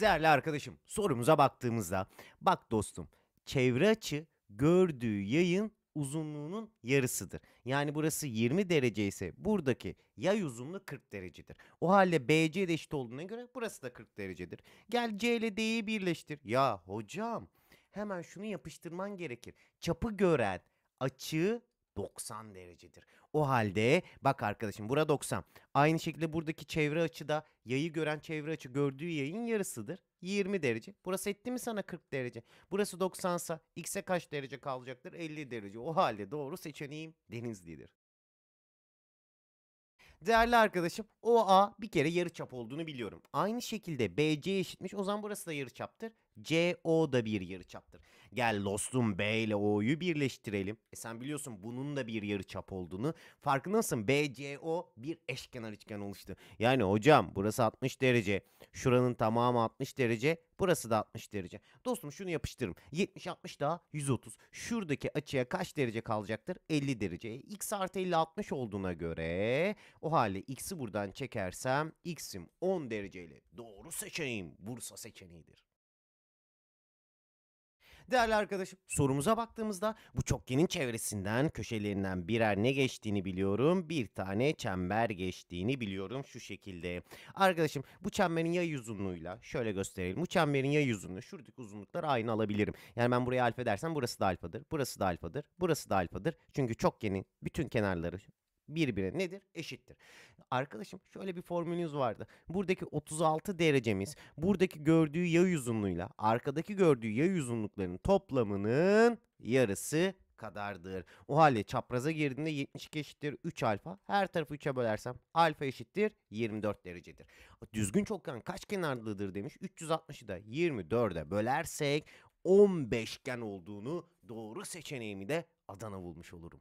Değerli arkadaşım sorumuza baktığımızda bak dostum çevre açı gördüğü yayın uzunluğunun yarısıdır. Yani burası 20 derece ise buradaki yay uzunluğu 40 derecedir. O halde BC de eşit olduğuna göre burası da 40 derecedir. Gel C ile D'yi birleştir. Ya hocam hemen şunu yapıştırman gerekir. Çapı gören açığı 90 derecedir. O halde bak arkadaşım bura 90. Aynı şekilde buradaki çevre açı da yayı gören çevre açı gördüğü yayın yarısıdır. 20 derece. Burası etti mi sana 40 derece? Burası 90 sa x'e kaç derece kalacaktır? 50 derece. O halde doğru seçeneğim Denizli'dir. Değerli arkadaşım OA bir kere yarıçap olduğunu biliyorum. Aynı şekilde BC eşitmiş. O zaman burası da yarıçaptır. CO da bir yarıçaptır. Gel dostum B ile O'yu birleştirelim. E sen biliyorsun bunun da bir yarıçap olduğunu. Farkındasın BCO bir eşkenar üçgen oluştu. Yani hocam burası 60 derece. Şuranın tamamı 60 derece. Burası da 60 derece. Dostum şunu yapıştırırım. 70-60 daha 130. Şuradaki açıya kaç derece kalacaktır? 50 derece. E, x artı 50 60 olduğuna göre o halde X'i buradan çekersem X'im 10 dereceyle doğru seçeneğim Bursa seçeneğidir. Değerli arkadaşım sorumuza baktığımızda bu çokgenin çevresinden köşelerinden birer ne geçtiğini biliyorum. Bir tane çember geçtiğini biliyorum şu şekilde. Arkadaşım bu çemberin yay uzunluğuyla şöyle gösterelim. Bu çemberin yay uzunluğu şuradaki uzunluklar aynı alabilirim. Yani ben buraya alfa dersem burası da alfadır. Burası da alfadır. Burası da alfadır. Çünkü çokgenin bütün kenarları birbirine nedir? Eşittir. Arkadaşım şöyle bir formülünüz vardı. Buradaki 36 derecemiz buradaki gördüğü yay uzunluğuyla arkadaki gördüğü yay uzunluklarının toplamının yarısı kadardır. O halde çapraza girdiğinde 72 eşittir 3 alfa. Her tarafı 3'e bölersem alfa eşittir 24 derecedir. Düzgün çokgen kaç kenarlıdır demiş. 360'ı da 24'e bölersek 15 gen olduğunu doğru seçeneğimi de Adana bulmuş olurum.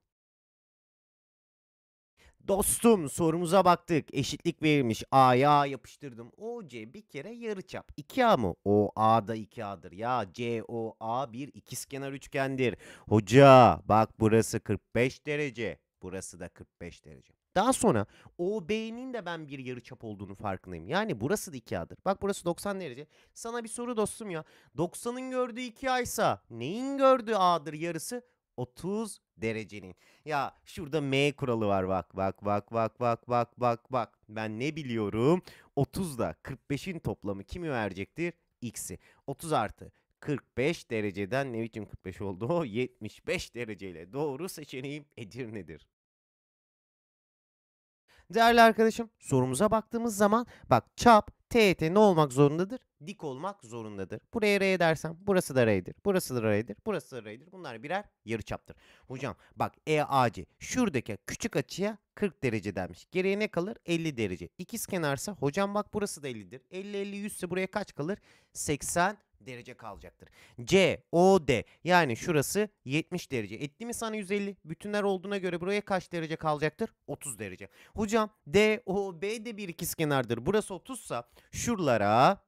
Dostum sorumuza baktık. Eşitlik verilmiş. A'ya A yapıştırdım. O C bir kere yarıçap. 2A mı? O A da 2A'dır. Ya C O A bir ikizkenar üçgendir. Hoca bak burası 45 derece. Burası da 45 derece. Daha sonra OB'nin de ben bir yarıçap olduğunu farkındayım. Yani burası da 2A'dır. Bak burası 90 derece. Sana bir soru dostum ya. 90'ın gördüğü 2A ise neyin gördüğü A'dır yarısı? 30 derecenin. Ya şurada M kuralı var bak bak bak bak bak bak bak bak. Ben ne biliyorum? 30 da, 45'in toplamı kimi verecektir? X'i. 30 artı 45 dereceden ne biçim 45 oldu? 75 dereceyle doğru seçeneğim Edirne'dir. Değerli arkadaşım sorumuza baktığımız zaman bak çap TET ne olmak zorundadır? Dik olmak zorundadır. Buraya R dersem burası da R'dir. Burası da R'dir. Burası da R'dir. Bunlar birer yarıçaptır. Hocam bak EAC şuradaki küçük açıya 40 derece demiş. Geriye ne kalır? 50 derece. İkiz kenarsa hocam bak burası da 50'dir. 50 50 100 ise buraya kaç kalır? 80 derece kalacaktır. C, O, D yani şurası 70 derece. Etti mi sana 150? Bütünler olduğuna göre buraya kaç derece kalacaktır? 30 derece. Hocam D, O, B de bir ikizkenardır. Burası 30 sa şuralara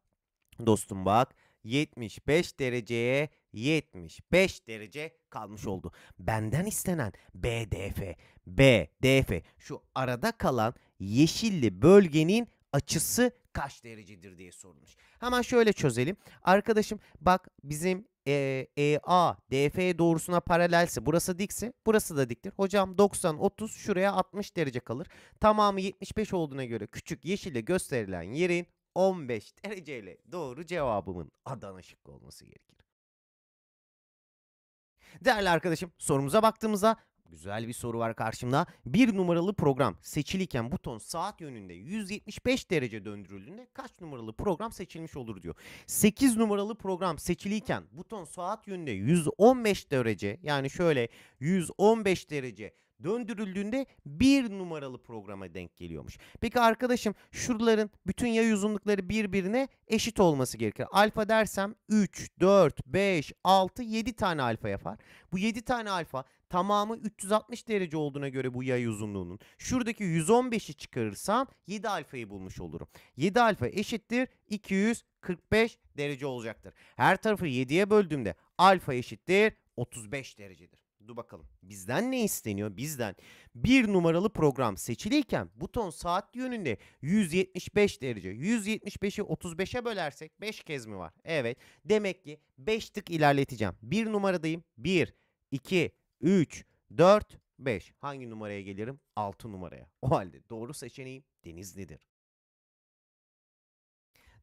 dostum bak 75 dereceye 75 derece kalmış oldu. Benden istenen BDF, BDF şu arada kalan yeşilli bölgenin açısı kaç derecedir diye sorulmuş. Hemen şöyle çözelim. Arkadaşım bak bizim e, EA DF doğrusuna paralelse burası dikse burası da diktir. Hocam 90 30 şuraya 60 derece kalır. Tamamı 75 olduğuna göre küçük yeşille gösterilen yerin 15 dereceyle doğru cevabımın Adana şıkkı olması gerekir. Değerli arkadaşım sorumuza baktığımızda Güzel bir soru var karşımda. Bir numaralı program seçiliyken buton saat yönünde 175 derece döndürüldüğünde kaç numaralı program seçilmiş olur diyor. 8 numaralı program seçiliyken buton saat yönünde 115 derece yani şöyle 115 derece döndürüldüğünde bir numaralı programa denk geliyormuş. Peki arkadaşım şuraların bütün yay uzunlukları birbirine eşit olması gerekir. Alfa dersem 3, 4, 5, 6, 7 tane alfa yapar. Bu 7 tane alfa tamamı 360 derece olduğuna göre bu yay uzunluğunun şuradaki 115'i çıkarırsam 7 alfayı bulmuş olurum. 7 alfa eşittir 245 derece olacaktır. Her tarafı 7'ye böldüğümde alfa eşittir 35 derecedir. Dur bakalım. Bizden ne isteniyor? Bizden bir numaralı program seçiliyken buton saat yönünde 175 derece. 175'i 35'e bölersek 5 kez mi var? Evet. Demek ki 5 tık ilerleteceğim. Bir numaradayım. 1, 2, 3, 4, 5. Hangi numaraya gelirim? 6 numaraya. O halde doğru seçeneğim Denizli'dir.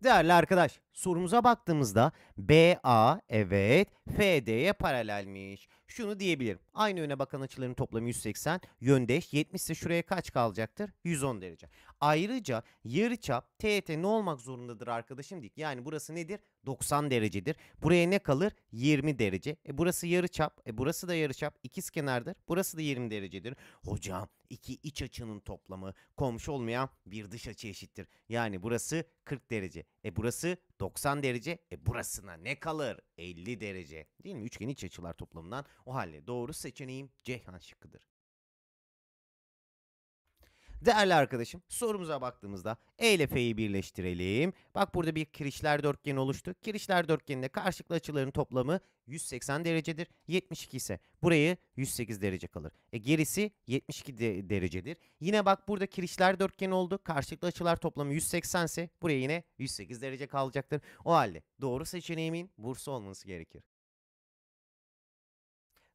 Değerli arkadaş, sorumuza baktığımızda BA evet FD'ye paralelmiş. Şunu diyebilirim. Aynı öne bakan açıların toplamı 180, yöndeş 70 ise şuraya kaç kalacaktır? 110 derece. Ayrıca yarıçap TET ne olmak zorundadır arkadaşım dik. Yani burası nedir? 90 derecedir. Buraya ne kalır? 20 derece. E burası yarıçap. E burası da yarı çap. İkiz kenardır. Burası da 20 derecedir. Hocam iki iç açının toplamı komşu olmayan bir dış açı eşittir. Yani burası 40 derece. E burası 90 derece. E burasına ne kalır? 50 derece. Değil mi? Üçgen iç açılar toplamından. O halde doğru seçeneğim Ceyhan şıkkıdır. Değerli arkadaşım sorumuza baktığımızda E ile F'yi birleştirelim. Bak burada bir kirişler dörtgeni oluştu. Kirişler dörtgeninde karşılıklı açıların toplamı 180 derecedir. 72 ise burayı 108 derece kalır. E gerisi 72 de derecedir. Yine bak burada kirişler dörtgeni oldu. Karşılıklı açılar toplamı 180 ise buraya yine 108 derece kalacaktır. O halde doğru seçeneğimin Bursa olması gerekir.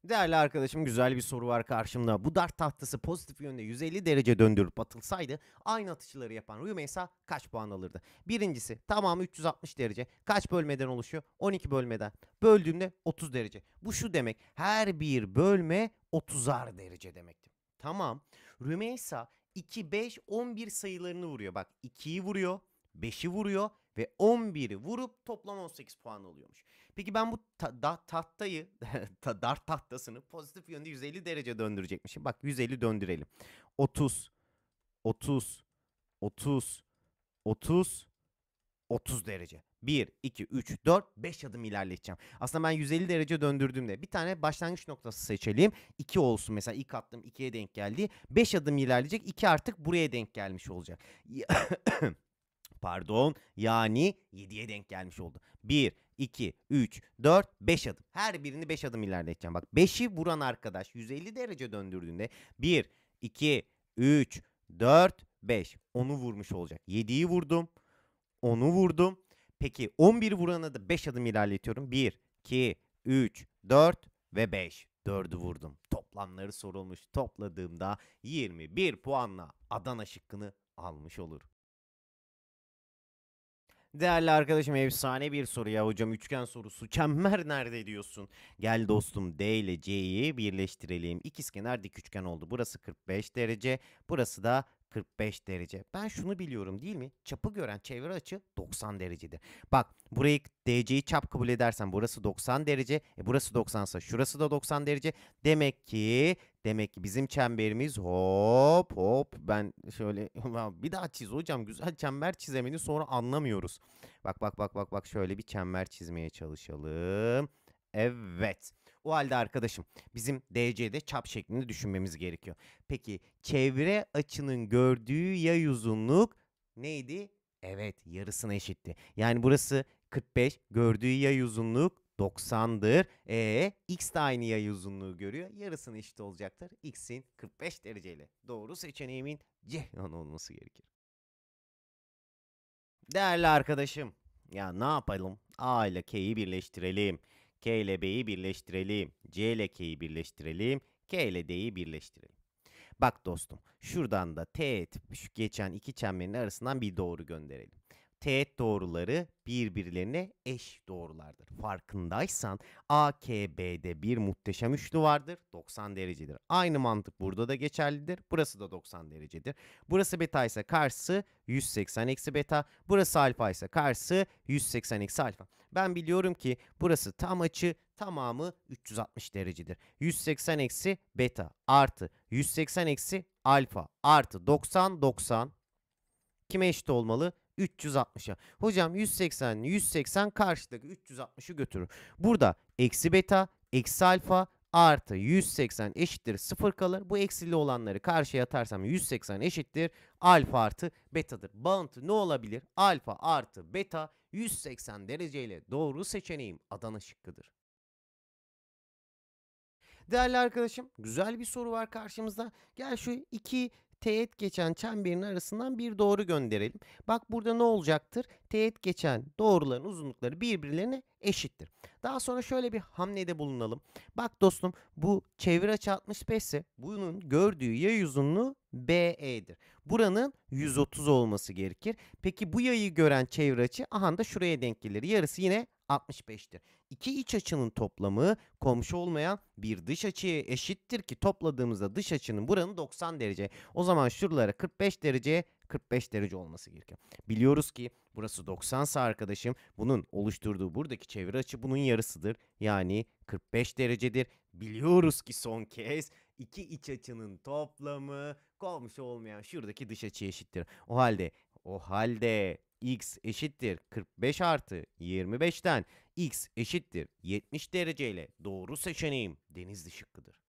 Değerli arkadaşım güzel bir soru var karşımda. Bu dart tahtası pozitif yönde 150 derece döndürüp atılsaydı aynı atışları yapan rümeysa kaç puan alırdı? Birincisi tamamı 360 derece. Kaç bölmeden oluşuyor? 12 bölmeden. Böldüğümde 30 derece. Bu şu demek her bir bölme 30'ar derece demekti. Tamam. Rümeysa 2, 5, 11 sayılarını vuruyor. Bak 2'yi vuruyor, 5'i vuruyor, ve 11'i vurup toplam 18 puan oluyormuş. Peki ben bu ta- da- tahtayı, ta- dar tahtasını pozitif yönde 150 derece döndürecekmişim. Bak 150 döndürelim. 30, 30, 30, 30, 30 derece. 1, 2, 3, 4, 5 adım ilerleteceğim. Aslında ben 150 derece döndürdüğümde bir tane başlangıç noktası seçelim, 2 olsun mesela ilk attım 2'ye denk geldi. 5 adım ilerleyecek 2 artık buraya denk gelmiş olacak. pardon. Yani 7'ye denk gelmiş oldu. 1, 2, 3, 4, 5 adım. Her birini 5 adım ilerleteceğim. Bak 5'i vuran arkadaş 150 derece döndürdüğünde 1, 2, 3, 4, 5. Onu vurmuş olacak. 7'yi vurdum. Onu vurdum. Peki 11 vurana da 5 adım ilerletiyorum. 1, 2, 3, 4 ve 5. 4'ü vurdum. Toplamları sorulmuş. Topladığımda 21 puanla Adana şıkkını almış olur. Değerli arkadaşım efsane bir soru ya hocam üçgen sorusu. Çember nerede diyorsun? Gel dostum D ile C'yi birleştirelim. İkizkenar dik üçgen oldu. Burası 45 derece. Burası da 45 derece. Ben şunu biliyorum değil mi? Çapı gören çevre açı 90 derecedir. Bak burayı DC'yi çap kabul edersen burası 90 derece. E burası 90 ise şurası da 90 derece. Demek ki Demek ki bizim çemberimiz hop hop ben şöyle bir daha çiz hocam güzel çember çizemeni sonra anlamıyoruz. Bak bak bak bak bak şöyle bir çember çizmeye çalışalım. Evet. O halde arkadaşım bizim DC'de çap şeklini düşünmemiz gerekiyor. Peki çevre açının gördüğü yay uzunluk neydi? Evet yarısına eşitti. Yani burası 45 gördüğü yay uzunluk 90'dır. E x de aynı yay uzunluğu görüyor. Yarısını eşit olacaktır. X'in 45 dereceyle. Doğru seçeneğimin Ceyhan olması gerekir. Değerli arkadaşım. Ya ne yapalım? A ile K'yi birleştirelim. K ile B'yi birleştirelim. C ile K'yi birleştirelim. K ile D'yi birleştirelim. Bak dostum şuradan da teğet şu geçen iki çemberin arasından bir doğru gönderelim teğet doğruları birbirlerine eş doğrulardır. Farkındaysan AKB'de bir muhteşem üçlü vardır. 90 derecedir. Aynı mantık burada da geçerlidir. Burası da 90 derecedir. Burası beta ise karşısı 180 eksi beta. Burası alfa ise karşısı 180 eksi alfa. Ben biliyorum ki burası tam açı tamamı 360 derecedir. 180 eksi beta artı 180 eksi alfa artı 90 90 kime eşit olmalı? 360'a. Hocam 180 180 karşıdaki 360'ı götürür. Burada eksi beta, eksi alfa artı 180 eşittir 0 kalır. Bu eksili olanları karşıya atarsam 180 eşittir alfa artı betadır. Bağıntı ne olabilir? Alfa artı beta 180 dereceyle doğru seçeneğim Adana şıkkıdır. Değerli arkadaşım güzel bir soru var karşımızda. Gel şu iki teğet geçen çemberin arasından bir doğru gönderelim. Bak burada ne olacaktır? Teğet geçen doğruların uzunlukları birbirlerine eşittir. Daha sonra şöyle bir hamlede bulunalım. Bak dostum bu çeviraç 65 ise bunun gördüğü yay uzunluğu BE'dir. Buranın 130 olması gerekir. Peki bu yayı gören çeviraçı aha da şuraya denk gelir. Yarısı yine 65'tir. İki iç açının toplamı komşu olmayan bir dış açıya eşittir ki topladığımızda dış açının buranın 90 derece. O zaman şuralara 45 derece 45 derece olması gerekiyor. Biliyoruz ki burası 90 sa arkadaşım bunun oluşturduğu buradaki çevre açı bunun yarısıdır. Yani 45 derecedir. Biliyoruz ki son kez iki iç açının toplamı komşu olmayan şuradaki dış açıya eşittir. O halde o halde x eşittir 45 artı 25'ten x eşittir 70 dereceyle doğru seçeneğim denizli şıkkıdır.